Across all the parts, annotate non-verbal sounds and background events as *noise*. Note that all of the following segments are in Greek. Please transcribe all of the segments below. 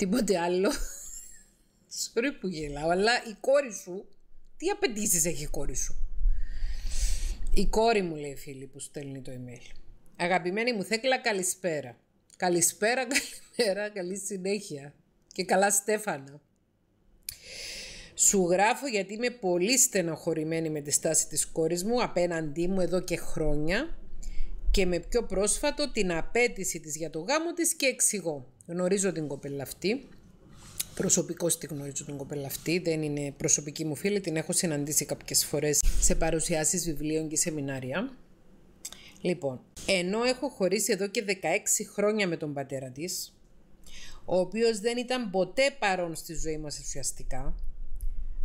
τίποτε άλλο. *laughs* Sorry που γελάω, αλλά η κόρη σου, τι απαιτήσεις έχει η κόρη σου. Η κόρη μου λέει φίλη που στέλνει το email. Αγαπημένη μου Θέκλα καλησπέρα. Καλησπέρα, *laughs* καλημέρα, καλή συνέχεια και καλά Στέφανα. Σου γράφω γιατί είμαι πολύ στενοχωρημένη με τη στάση της κόρης μου απέναντί μου εδώ και χρόνια και με πιο πρόσφατο την απέτηση της για το γάμο της και εξηγώ. Γνωρίζω την κοπέλα αυτή. Προσωπικώς τη γνωρίζω την κοπέλα αυτή. Δεν είναι προσωπική μου φίλη. Την έχω συναντήσει κάποιες φορές σε παρουσιάσεις βιβλίων και σεμινάρια. Λοιπόν, ενώ έχω χωρίσει εδώ και 16 χρόνια με τον πατέρα της, ο οποίος δεν ήταν ποτέ παρόν στη ζωή μας ουσιαστικά,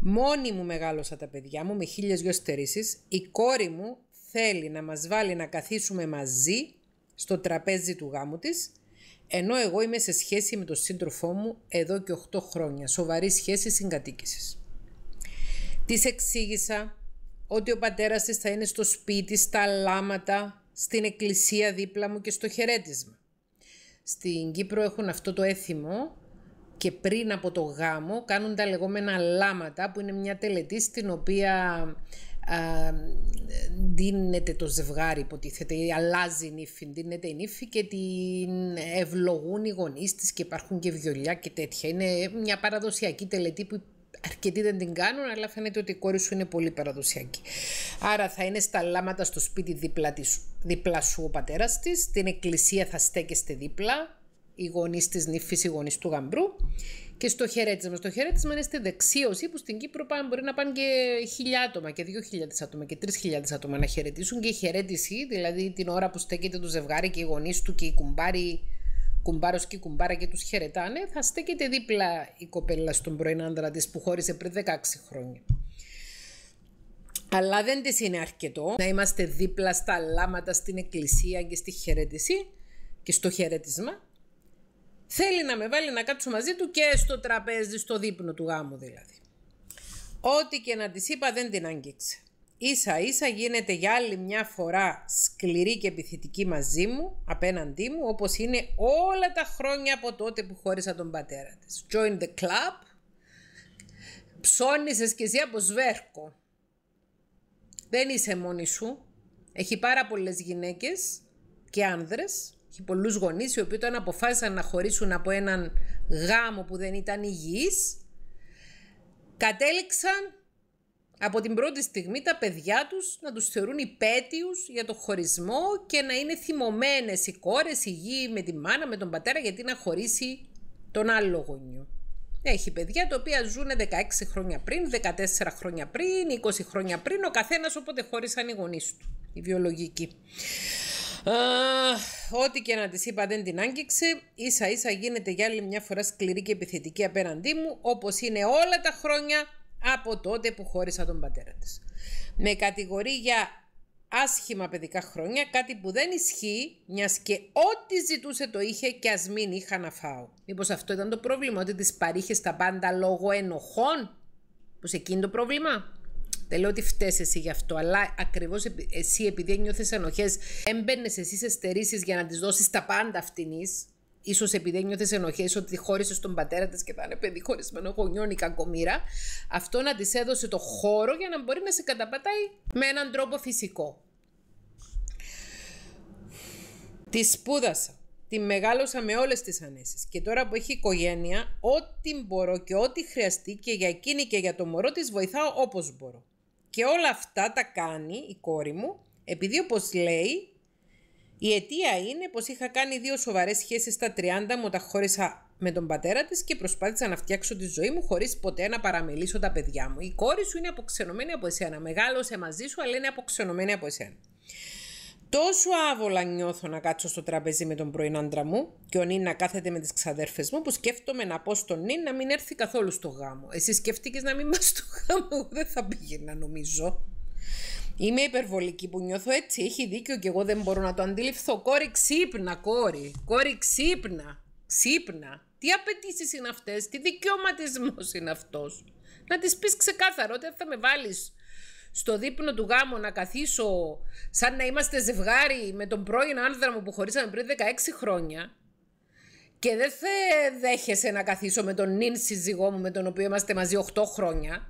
μόνη μου μεγάλωσα τα παιδιά μου με χίλιες δυο στερήσεις, η κόρη μου θέλει να μας βάλει να καθίσουμε μαζί στο τραπέζι του γάμου της ενώ εγώ είμαι σε σχέση με τον σύντροφό μου εδώ και 8 χρόνια. Σοβαρής σχέση συγκατοίκησης. Της εξήγησα ότι ο πατέρας της θα είναι στο σπίτι, στα λάματα, στην εκκλησία δίπλα μου και στο χαιρέτισμα. Στην Κύπρο έχουν αυτό το έθιμο και πριν από το γάμο κάνουν τα λεγόμενα λάματα που είναι μια τελετή στην οποία δίνεται το ζευγάρι υποτίθεται, αλλάζει η νύφη, δίνεται η νύφη και την ευλογούν οι γονείς της και υπάρχουν και βιολιά και τέτοια. Είναι μια παραδοσιακή τελετή που αρκετοί δεν την κάνουν, αλλά φαίνεται ότι η κόρη σου είναι πολύ παραδοσιακή. Άρα θα είναι στα λάματα στο σπίτι δίπλα, της, δίπλα σου ο πατέρας της, την εκκλησία θα στέκεστε δίπλα, οι γονείς της νύφης, οι γονείς του γαμπρού. Και στο χαιρέτισμα. Στο χαιρέτισμα είναι στη δεξίωση που στην Κύπρο πάνε, μπορεί να πάνε και χιλιά άτομα και δύο χιλιάδες άτομα και τρεις χιλιάδες άτομα να χαιρετήσουν. Και η χαιρέτηση, δηλαδή την ώρα που στέκεται το ζευγάρι και οι γονείς του και οι κουμπάροι, κουμπάρος και κουμπάρα και τους χαιρετάνε, θα στέκεται δίπλα η κοπέλα στον πρώην άντρα της που χώρισε πριν 16 χρόνια. Αλλά δεν της είναι αρκετό να είμαστε δίπλα στα λάματα, στην εκκλησία και στη χαιρέτηση και στο χαιρέτισμα Θέλει να με βάλει να κάτσω μαζί του και στο τραπέζι, στο δείπνο του γάμου δηλαδή. Ό,τι και να της είπα δεν την άγγιξε. Ίσα ίσα γίνεται για άλλη μια φορά σκληρή και επιθετική μαζί μου, απέναντί μου, όπως είναι όλα τα χρόνια από τότε που χώρισα τον πατέρα της. Join the club, ψώνισες και εσύ από σβέρκο. Δεν είσαι μόνη σου, έχει πάρα πολλές γυναίκες και άνδρες έχει πολλούς γονείς οι οποίοι όταν αποφάσισαν να χωρίσουν από έναν γάμο που δεν ήταν υγιής, κατέληξαν από την πρώτη στιγμή τα παιδιά τους να τους θεωρούν υπέτειους για το χωρισμό και να είναι θυμωμένες οι κόρες, οι γη με τη μάνα, με τον πατέρα γιατί να χωρίσει τον άλλο γονιό. Έχει παιδιά τα οποία ζουν 16 χρόνια πριν, 14 χρόνια πριν, 20 χρόνια πριν, ο καθένας όποτε χώρισαν οι γονείς του, οι βιολογικοί. Ό,τι και να της είπα δεν την άγγιξε. ίσα ίσα γίνεται για άλλη μια φορά σκληρή και επιθετική απέναντί μου, όπως είναι όλα τα χρόνια από τότε που χώρισα τον πατέρα της. Με κατηγορεί για άσχημα παιδικά χρόνια, κάτι που δεν ισχύει, μιας και ό,τι ζητούσε το είχε και ας μην είχα να φάω. Μήπως αυτό ήταν το πρόβλημα, ότι της παρήχε τα πάντα λόγω ενοχών, που σε εκείνη το πρόβλημα. Δεν λέω ότι φταίει εσύ γι' αυτό, αλλά ακριβώς εσύ επειδή νιώθε ενοχές, έμπαινες εσύ σε στερήσεις για να της δώσεις τα πάντα φτηνή. σω επειδή νιώθει ενοχές ότι χώρισες τον πατέρα της και θα είναι παιδί χωρισμένο γονιών η κακομήρα, αυτό να της έδωσε το χώρο για να μπορεί να σε καταπατάει με έναν τρόπο φυσικό. Τη σπούδασα. Τη μεγάλωσα με όλες τις ανέσεις. και τώρα που έχει οικογένεια, ό,τι μπορώ και ό,τι χρειαστεί και για εκείνη και για το μωρό της βοηθάω όπως μπορώ. Και όλα αυτά τα κάνει η κόρη μου, επειδή όπως λέει, η αιτία είναι πως είχα κάνει δύο σοβαρές σχέσεις στα 30 μου, τα χώρισα με τον πατέρα της και προσπάθησα να φτιάξω τη ζωή μου χωρίς ποτέ να παραμελήσω τα παιδιά μου. Η κόρη σου είναι αποξενωμένη από εσένα, μεγάλωσε μαζί σου αλλά είναι αποξενωμένη από εσένα. Τόσο άβολα νιώθω να κάτσω στο τραπέζι με τον πρώην άντρα μου και ο Νίν να κάθεται με τις ξαδέρφες μου, που σκέφτομαι να πω στον Νίν να μην έρθει καθόλου στο γάμο. Εσύ σκεφτήκες να μην είμαστε στο γάμο, *laughs* δεν θα πήγαινα νομίζω. Είμαι υπερβολική που νιώθω έτσι. Έχει δίκιο και εγώ δεν μπορώ να το αντιληφθώ. Κόρη, ξύπνα, κόρη. Κόρη, ξύπνα. Ξύπνα. Τι απαιτήσεις είναι αυτές, τι δικαιωματισμός είναι αυτός. Να τη πει ξεκάθαρο ότι θα με βάλεις στο δείπνο του γάμου να καθίσω σαν να είμαστε ζευγάρι με τον πρώην άνδρα μου που χωρίσαμε πριν 16 χρόνια και δεν θα δέχεσαι να καθίσω με τον νυν σύζυγό μου με τον οποίο είμαστε μαζί 8 χρόνια.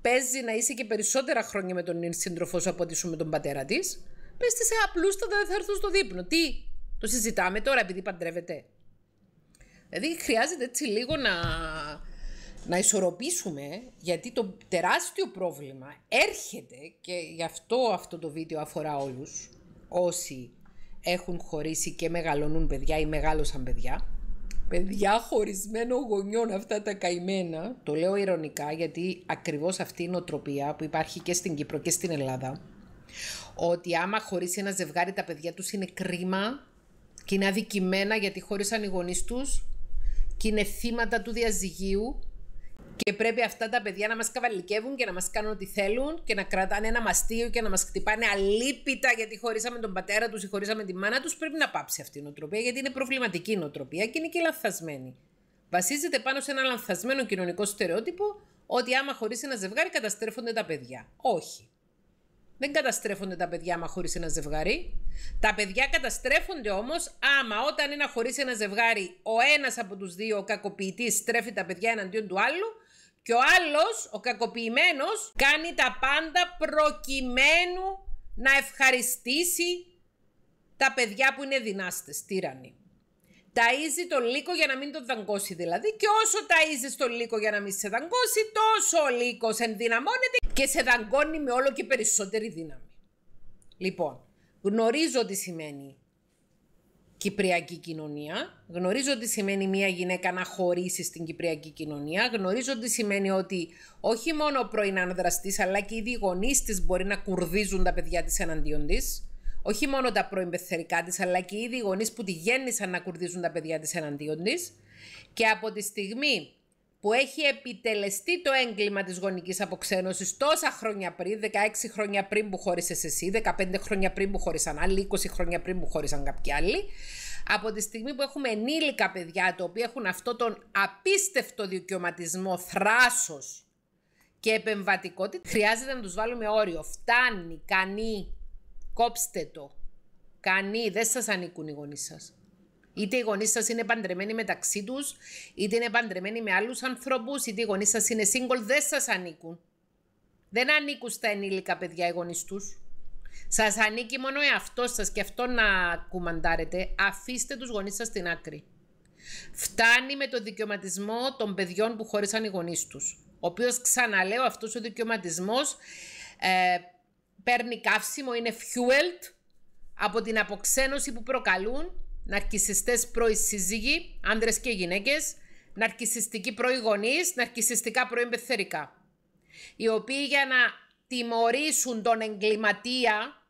Παίζει να είσαι και περισσότερα χρόνια με τον νυν σύντροφό σου από ότι σου με τον πατέρα της. πέστε σε απλούστατα δεν θα έρθω στο δείπνο. Τι, το συζητάμε τώρα επειδή παντρεύεται. Δηλαδή χρειάζεται έτσι λίγο να να ισορροπήσουμε, γιατί το τεράστιο πρόβλημα έρχεται και γι' αυτό αυτό το βίντεο αφορά όλους όσοι έχουν χωρίσει και μεγαλώνουν παιδιά ή μεγάλωσαν παιδιά. Παιδιά χωρισμένων γονιών αυτά τα καημένα, το λέω ηρωνικά γιατί ακριβώς αυτή η μεγαλωσαν παιδια παιδια χωρισμενων γονιων αυτα τα καημενα το λεω ηρωνικα γιατι ακριβως αυτη η νοτροπια που υπάρχει και στην Κύπρο και στην Ελλάδα, ότι άμα χωρίσει ένα ζευγάρι τα παιδιά τους είναι κρίμα και είναι αδικημένα γιατί χώρισαν οι γονείς τους και είναι θύματα του διαζυγίου και πρέπει αυτά τα παιδιά να μας καβαλικεύουν και να μας κάνουν ό,τι θέλουν και να κρατάνε ένα μαστίο και να μας χτυπάνε αλήπητα γιατί χωρίσαμε τον πατέρα τους ή χωρίσαμε τη μάνα τους. Πρέπει να πάψει αυτή η νοοτροπία γιατί είναι προβληματική νοοτροπία και είναι και λανθασμένη. Βασίζεται πάνω σε ένα λανθασμένο κοινωνικό στερεότυπο ότι άμα χωρίσει ένα ζευγάρι καταστρέφονται τα παιδιά. Όχι. Δεν καταστρέφονται τα παιδιά άμα χωρίσει ένα ζευγάρι. Τα παιδιά καταστρέφονται όμως άμα όταν είναι να χωρίσει ένα ζευγάρι, ο ένας από τους δύο, ο κακοποιητής, στρέφει τα παιδιά καταστρεφονται ομω αμα οταν ειναι χωρί ενα ζευγαρι ο ενα απο του δυο κακοποιητη στρεφει τα παιδια εναντιον του αλλου και ο άλλος, ο κακοποιημένος, κάνει τα πάντα προκειμένου να ευχαριστήσει τα παιδιά που είναι δυνάστες, τύρανοι. Ταΐζει τον λύκο για να μην τον δαγκώσει δηλαδή και όσο ταΐζεις τον λύκο για να μην σε δαγκώσει τόσο ο λύκος ενδυναμώνεται και σε δαγκώνει με όλο και περισσότερη δύναμη. Λοιπόν, γνωρίζω τι σημαίνει κυπριακή κοινωνία, γνωρίζω τι σημαίνει μια γυναίκα να χωρίσει στην κυπριακή κοινωνία, γνωρίζω τι σημαίνει ότι όχι μόνο ο πρώην ανδραστής, αλλά και οι γονείς της μπορεί να κουρδίζουν τα παιδιά της εναντίον της. Όχι μόνο τα πρώην πεθερικά της, αλλά και οι γονείς που τη γέννησαν να κουρδίζουν τα παιδιά της εναντίον της. Και από τη στιγμή που έχει επιτελεστεί το έγκλημα της γονικής αποξένωσης τόσα χρόνια πριν, 16 χρόνια πριν που χώρισες εσύ, 15 χρόνια πριν που χώρισαν άλλοι, 20 χρόνια πριν που χώρισαν κάποιοι άλλοι, από τη στιγμή που έχουμε ενήλικα παιδιά, τα οποία έχουν αυτό τον απίστευτο δικαιωματισμό θράσος και επεμβατικότητα, χρειάζεται να τους βάλουμε όριο. Φτάνει, κανεί, κόψτε το. Κανεί, δεν σας ανήκουν οι γονείς σας. Είτε οι γονείς σας είναι παντρεμένοι μεταξύ τους, είτε είναι παντρεμένοι με άλλους ανθρώπους, είτε οι γονείς σας είναι single, δεν σας ανήκουν. Δεν ανήκουν στα ενήλικα παιδιά οι γονείς τους. Σας ανήκει μόνο εαυτός σας και αυτό να κουμαντάρετε. Αφήστε τους γονείς σας στην άκρη. Φτάνει με το δικαιωματισμό των παιδιών που χώρισαν οι γονείς τους. Ο οποίος, ξαναλέω, αυτός ο δικαιωματισμός ε, παίρνει καύσιμο, είναι fueled από την αποξένωση που προκαλούν ναρκισιστές πρώοι σύζυγοι, άντρες και γυναίκες, ναρκισιστικοί πρώοι γονείς, ναρκισιστικά πρώοι πεθερικά, οι οποίοι για να τιμωρήσουν τον εγκληματία,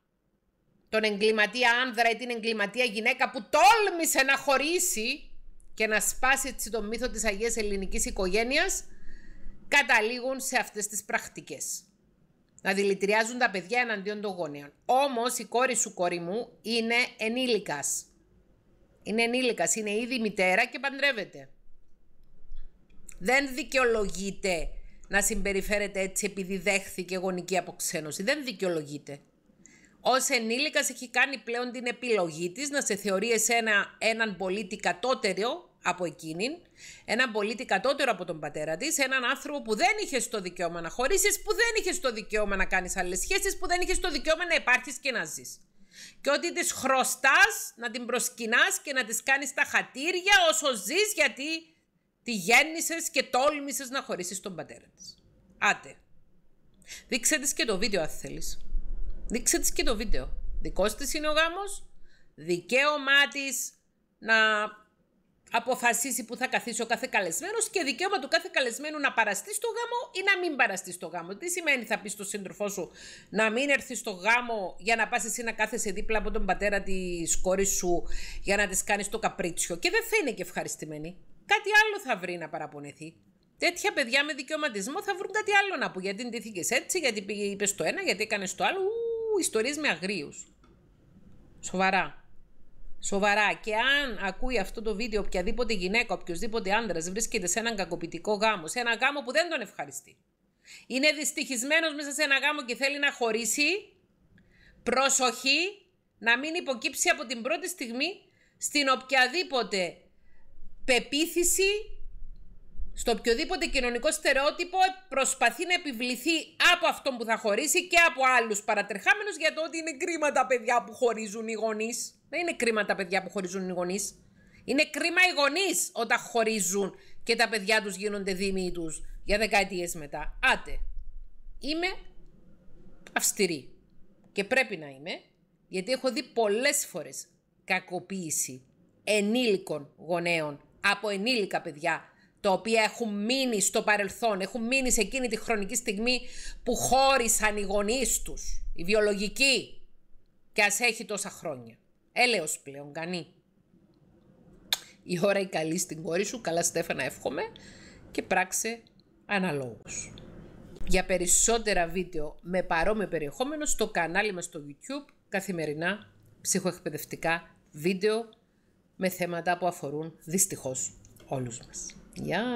τον εγκληματία άνδρα ή την εγκληματία γυναίκα που τόλμησε να χωρίσει και να σπάσει έτσι το μύθο της Αγίας Ελληνικής Οικογένειας, καταλήγουν σε αυτές τις πρακτικές. Να δηλητηριάζουν τα παιδιά εναντίον των γονέων. Όμως η κόρη σου κόρη μου είναι ενήλικας. Είναι ενήλικας, είναι ήδη μητέρα και παντρεύεται. Δεν δικαιολογείται να συμπεριφέρεται έτσι επειδή δέχθηκε γονική αποξένωση. Δεν δικαιολογείται. Ως ενήλικας έχει κάνει πλέον την επιλογή της να σε θεωρεί εσένα έναν πολίτη κατώτερο από εκείνην, έναν πολίτη κατώτερο από τον πατέρα της, έναν άνθρωπο που δεν είχες το δικαίωμα να χωρίσεις, που δεν είχες το δικαίωμα να κάνεις άλλες σχέσεις, που δεν είχες το δικαίωμα να υπάρχεις και να ζεις και ότι τις χρωστάς να την προσκυνάς και να τις κάνεις τα χατήρια όσο ζεις γιατί τη γέννησες και τόλμησες να χωρίσεις τον πατέρα της. Άτε. Δείξε της και το βίντεο αν θέλεις. Δείξε της και το βίντεο. Δικός της είναι ο γάμος. Δικαίωμά της να αποφασίσει που θα καθίσει ο κάθε καλεσμένος και δικαίωμα του κάθε καλεσμένου να παραστεί στο γάμο ή να μην παραστεί στο γάμο. Τι σημαίνει θα πεις στον σύντροφό σου να μην έρθει στο γάμο για να πας εσύ να κάθεσαι δίπλα από τον πατέρα της κόρης σου για να της κάνεις το καπρίτσιο και δεν θα είναι και ευχαριστημένη. Κάτι άλλο θα βρει να παραπονεθεί. Τέτοια παιδιά με δικαιωματισμό θα βρουν κάτι άλλο να πούν. Γιατί ντύθηκες έτσι, γιατί είπες το ένα, γιατί έκανες το άλλο. Ιστορίες με αγρίους. Σοβαρά. Σοβαρά. Και αν ακούει αυτό το βίντεο οποιαδήποτε γυναίκα, οποιοδήποτε άντρας βρίσκεται σε έναν κακοποιητικό γάμο, σε έναν γάμο που δεν τον ευχαριστεί. Είναι δυστυχισμένος μέσα σε έναν γάμο και θέλει να χωρίσει. Προσοχή να μην υποκύψει από την πρώτη στιγμή στην οποιαδήποτε πεποίθηση, στο οποιοδήποτε κοινωνικό στερεότυπο προσπαθεί να επιβληθεί από αυτόν που θα χωρίσει και από άλλους παρατερχάμενους για το ότι είναι κρίμα τα παιδιά που χωρίζουν οι γονείς. Δεν είναι κρίμα τα παιδιά που χωρίζουν οι γονείς. Είναι κρίμα οι γονείς όταν χωρίζουν και τα παιδιά τους γίνονται δίμοι τους για δεκαετίες μετά. Άτε. Είμαι αυστηρή. Και πρέπει να είμαι, γιατί έχω δει πολλές φορές κακοποίηση ενήλικων γονέων από ενήλικα παιδιά τα οποία έχουν μείνει στο παρελθόν, έχουν μείνει σε εκείνη τη χρονική στιγμή που χώρισαν οι γονείς τους, οι βιολογικοί, και ας έχει τόσα χρόνια έλεος πλέον, κανεί. Η ώρα η καλή στην κόρη σου, καλά Στέφανα εύχομαι και πράξε αναλόγως. Για περισσότερα βίντεο με παρόμοιο περιεχόμενο στο κανάλι μας στο YouTube, καθημερινά ψυχοεκπαιδευτικά βίντεο με θέματα που αφορούν δυστυχώς όλους μας. Γεια!